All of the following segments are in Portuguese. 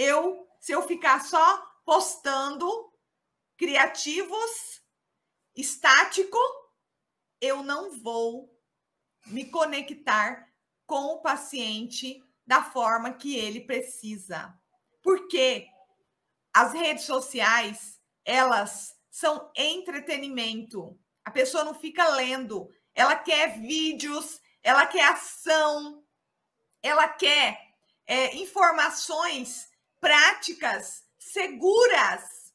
eu, se eu ficar só postando criativos, estático, eu não vou me conectar com o paciente da forma que ele precisa. Porque as redes sociais, elas são entretenimento. A pessoa não fica lendo, ela quer vídeos, ela quer ação, ela quer é, informações práticas seguras.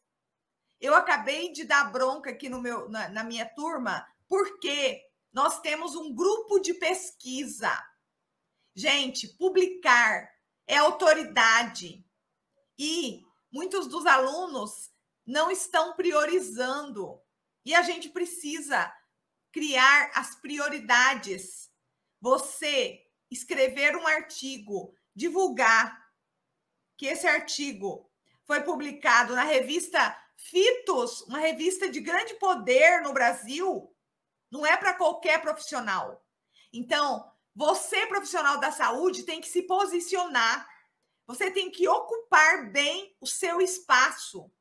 Eu acabei de dar bronca aqui no meu, na, na minha turma, porque nós temos um grupo de pesquisa. Gente, publicar é autoridade. E muitos dos alunos não estão priorizando. E a gente precisa criar as prioridades. Você escrever um artigo, divulgar, que esse artigo foi publicado na revista Fitos, uma revista de grande poder no Brasil, não é para qualquer profissional. Então, você, profissional da saúde, tem que se posicionar, você tem que ocupar bem o seu espaço.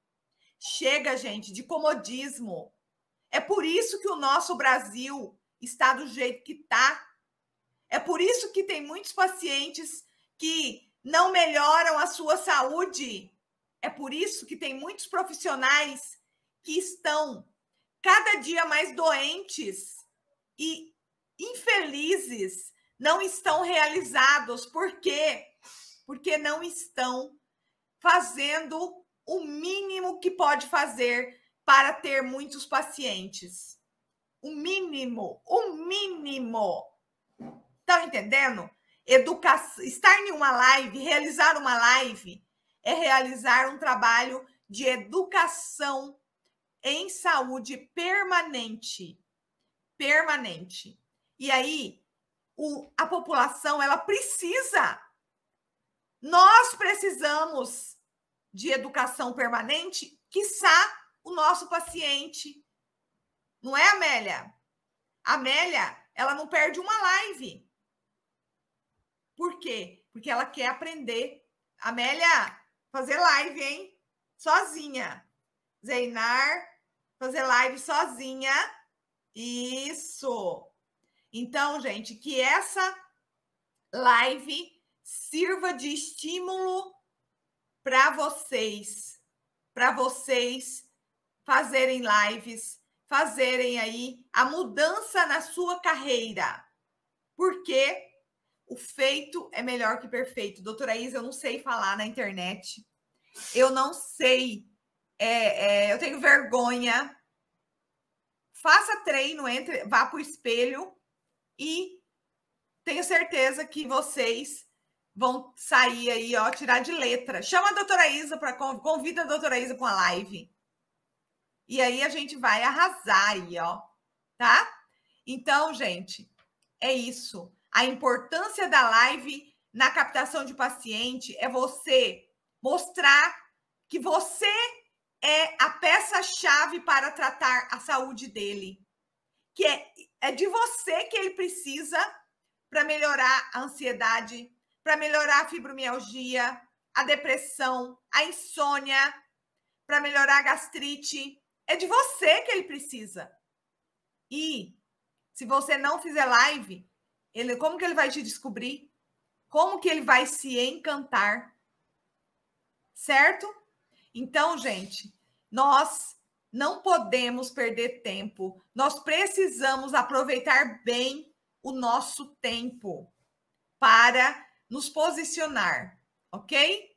Chega, gente, de comodismo. É por isso que o nosso Brasil está do jeito que está. É por isso que tem muitos pacientes que não melhoram a sua saúde. É por isso que tem muitos profissionais que estão cada dia mais doentes e infelizes, não estão realizados. Por quê? Porque não estão fazendo o mínimo que pode fazer para ter muitos pacientes. O mínimo, o mínimo. Estão entendendo? Educa... Estar em uma live, realizar uma live, é realizar um trabalho de educação em saúde permanente. Permanente. E aí, o, a população, ela precisa. Nós precisamos de educação permanente, quiçá o nosso paciente. Não é, Amélia? Amélia, ela não perde uma live. Por quê? Porque ela quer aprender. Amélia, fazer live, hein? Sozinha. Zeinar, fazer live sozinha. Isso. Então, gente, que essa live sirva de estímulo para vocês, para vocês fazerem lives, fazerem aí a mudança na sua carreira. Porque o feito é melhor que perfeito. Doutora Isa, eu não sei falar na internet. Eu não sei. É, é, eu tenho vergonha. Faça treino, entre, vá para o espelho e tenho certeza que vocês vão sair aí, ó, tirar de letra. Chama a doutora Isa para convida a doutora Isa para uma live. E aí a gente vai arrasar aí, ó, tá? Então, gente, é isso a importância da live na captação de paciente é você mostrar que você é a peça-chave para tratar a saúde dele. Que é, é de você que ele precisa para melhorar a ansiedade, para melhorar a fibromialgia, a depressão, a insônia, para melhorar a gastrite. É de você que ele precisa. E se você não fizer live, ele, como que ele vai te descobrir? Como que ele vai se encantar? Certo? Então, gente, nós não podemos perder tempo. Nós precisamos aproveitar bem o nosso tempo para nos posicionar, ok?